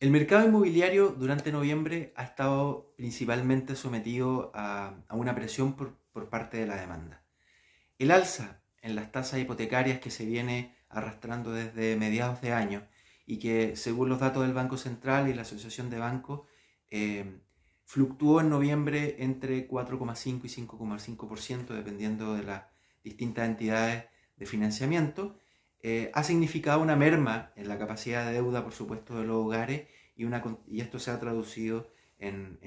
El mercado inmobiliario durante noviembre ha estado principalmente sometido a, una presión por, parte de la demanda. El alza en las tasas hipotecarias que se viene arrastrando desde mediados de año y que según los datos del Banco Central y la Asociación de Bancos eh, fluctuó en noviembre entre 4,5 y 5,5% dependiendo de las distintas entidades de financiamiento eh, ha significado una merma en la capacidad de deuda, por supuesto, de los hogares y, esto se ha traducido en,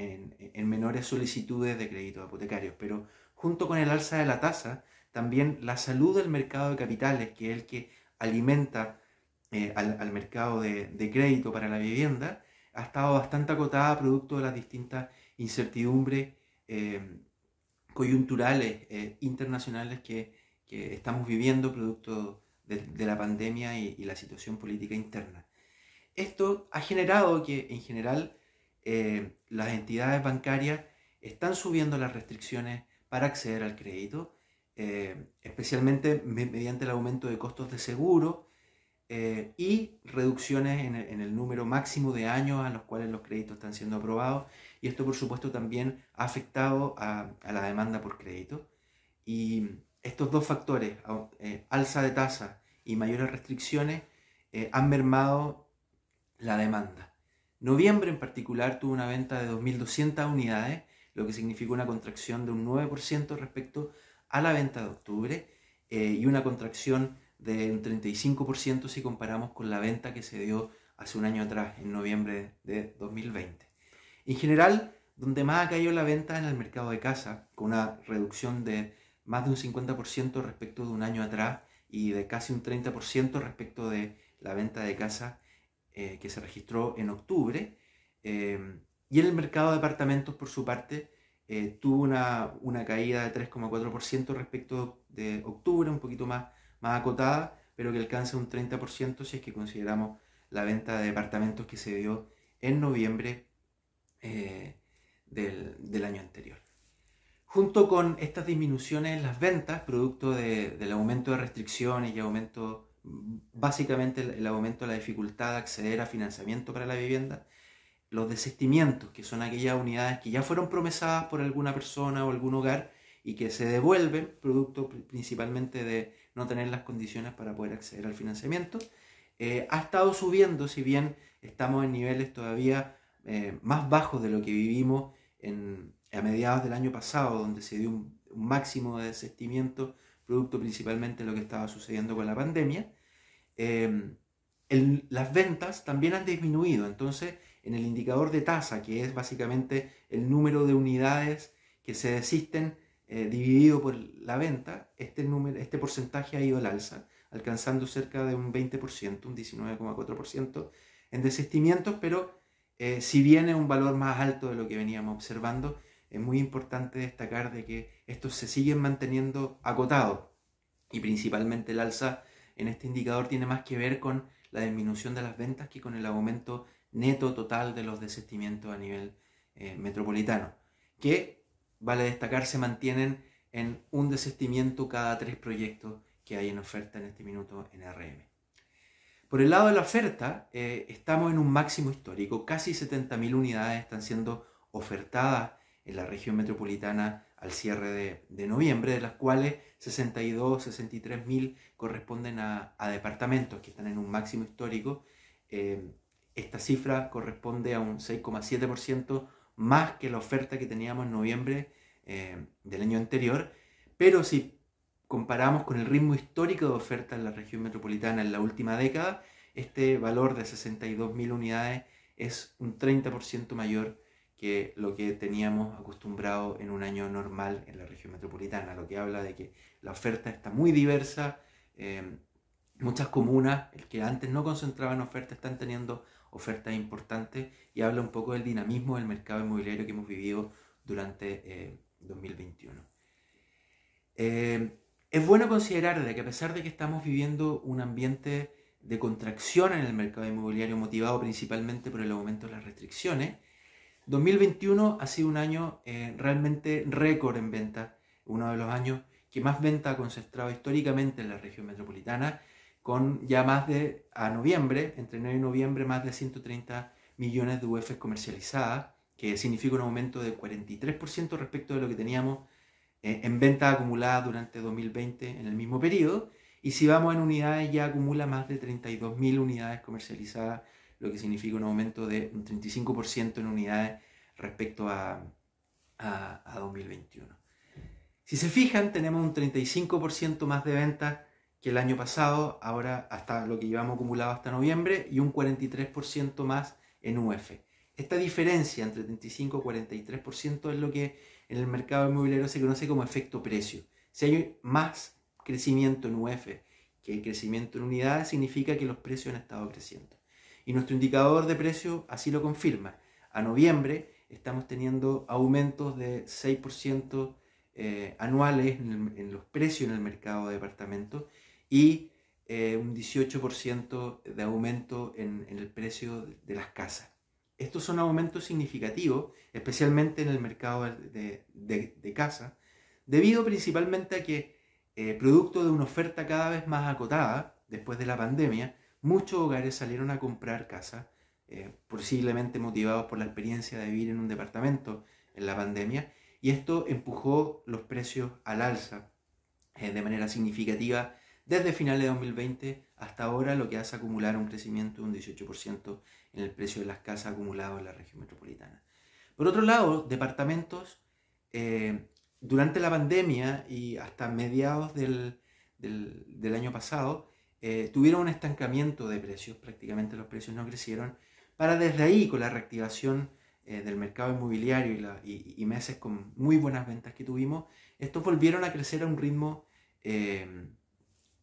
menores solicitudes de créditos apotecarios. Pero junto con el alza de la tasa, también la salud del mercado de capitales, que es el que alimenta eh, al, mercado de, crédito para la vivienda, ha estado bastante acotada producto de las distintas incertidumbres eh, coyunturales internacionales que, que estamos viviendo, producto de, la pandemia y, la situación política interna. Esto ha generado que en general eh, las entidades bancarias están subiendo las restricciones para acceder al crédito, eh, especialmente mediante el aumento de costos de seguro eh, y reducciones en el, número máximo de años a los cuales los créditos están siendo aprobados. Y esto, por supuesto, también ha afectado a, la demanda por crédito. Y estos dos factores, alza de tasa y mayores restricciones eh, han mermado la demanda. Noviembre en particular tuvo una venta de 2.200 unidades, lo que significó una contracción de un 9% respecto a la venta de octubre eh, y una contracción de un 35% si comparamos con la venta que se dio hace un año atrás, en noviembre de 2020. En general, donde más ha caído la venta en el mercado de casa, con una reducción de más de un 50% respecto de un año atrás, y de casi un 30% respecto de la venta de casas eh, que se registró en octubre. Em, y en el mercado de apartamentos, por su parte, eh, tuvo una, caída de 3,4% respecto de octubre, un poquito más, más acotada, pero que alcanza un 30% si es que consideramos la venta de departamentos que se dio en noviembre eh, del año anterior junto con estas disminuciones en las ventas, producto del aumento de restricciones y aumento, básicamente el, aumento de la dificultad de acceder a financiamiento para la vivienda, los desistimientos, que son aquellas unidades que ya fueron promesadas por alguna persona o algún hogar y que se devuelven, producto principalmente de no tener las condiciones para poder acceder al financiamiento, eh, ha estado subiendo, si bien estamos en niveles todavía eh, más bajos de lo que vivimos en, a mediados del año pasado, donde se dio un, máximo de desestimiento, producto principalmente de lo que estaba sucediendo con la pandemia, em, las ventas también han disminuido. Entonces, en el indicador de tasa, que es básicamente el número de unidades que se desisten eh, dividido por la venta, este, número, este porcentaje ha ido al alza, alcanzando cerca de un 20%, un 19,4% en desistimientos, pero eh, si viene un valor más alto de lo que veníamos observando, es muy importante destacar de que estos se siguen manteniendo acotados y principalmente el alza en este indicador tiene más que ver con la disminución de las ventas que con el aumento neto total de los desestimientos a nivel eh, metropolitano, que, vale destacar, se mantienen en un desestimiento cada tres proyectos que hay en oferta en este minuto en RM. Por el lado de la oferta, eh, estamos en un máximo histórico, casi 70.000 unidades están siendo ofertadas en la región metropolitana al cierre de, noviembre, de las cuales 62, 63 mil corresponden a, departamentos que están en un máximo histórico. Eh, esta cifra corresponde a un 6,7% más que la oferta que teníamos en noviembre eh, del año anterior, pero si comparamos con el ritmo histórico de oferta en la región metropolitana en la última década, este valor de 62.000 unidades es un 30% mayor que lo que teníamos acostumbrado en un año normal en la región metropolitana, lo que habla de que la oferta está muy diversa, em, muchas comunas, el que antes no concentraban ofertas, están teniendo ofertas importantes y habla un poco del dinamismo del mercado inmobiliario que hemos vivido durante 2021. Eh, em, es bueno considerar de que a pesar de que estamos viviendo un ambiente de contracción en el mercado inmobiliario motivado principalmente por el aumento de las restricciones, 2021 ha sido un año eh, realmente récord en ventas, uno de los años que más venta ha concentrado históricamente en la región metropolitana, con ya más de, a noviembre, entre noviembre y noviembre, más de 130 millones de UFs comercializadas, que significa un aumento de 43% respecto de lo que teníamos eh, en venta acumulada durante 2020 en el mismo periodo. Y si vamos en unidades, ya acumula más de 32.000 unidades comercializadas lo que significa un aumento de un 35% en unidades respecto a, 2021. Si se fijan, tenemos un 35% más de ventas que el año pasado, ahora hasta lo que llevamos acumulado hasta noviembre, y un 43% más en UF. Esta diferencia entre 35 y 43% es lo que en el mercado inmobiliario se conoce como efecto precio. Si hay más crecimiento en UF que el crecimiento en unidades, significa que los precios han estado creciendo. Y nuestro indicador de precio así lo confirma. A noviembre estamos teniendo aumentos de 6% eh, anuales en, los precios en el mercado de departamentos y eh, un 18% de aumento en, el precio de las casas. Estos son aumentos significativos, especialmente en el mercado de, de, casa, debido principalmente a que, eh, producto de una oferta cada vez más acotada después de la pandemia, Muchos hogares salieron a comprar casa, eh, posiblemente motivados por la experiencia de vivir en un departamento en la pandemia, y esto empujó los precios al alza eh, de manera significativa desde finales de 2020 hasta ahora, lo que hace acumular un crecimiento de un 18% en el precio de las casas acumulado en la región metropolitana. Por otro lado, departamentos, eh, durante la pandemia y hasta mediados del año pasado, eh, tuvieron un estancamiento de precios, prácticamente los precios no crecieron, para desde ahí con la reactivación eh, del mercado inmobiliario y, meses con muy buenas ventas que tuvimos, estos volvieron a crecer a un ritmo eh,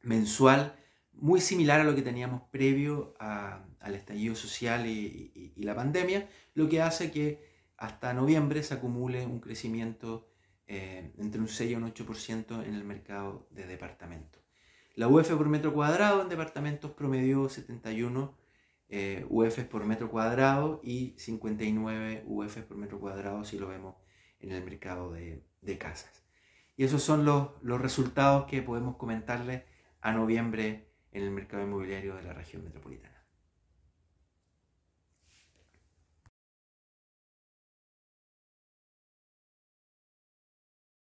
mensual muy similar a lo que teníamos previo al estallido social y, y, la pandemia, lo que hace que hasta noviembre se acumule un crecimiento entre un 6 y un 8% en el mercado de departamentos. La UF por metro cuadrado en departamentos promedió 71 UF por metro cuadrado y 59 UF por metro cuadrado si lo vemos en el mercado de, casas. Y esos son los resultados que podemos comentarles a noviembre en el mercado inmobiliario de la región metropolitana.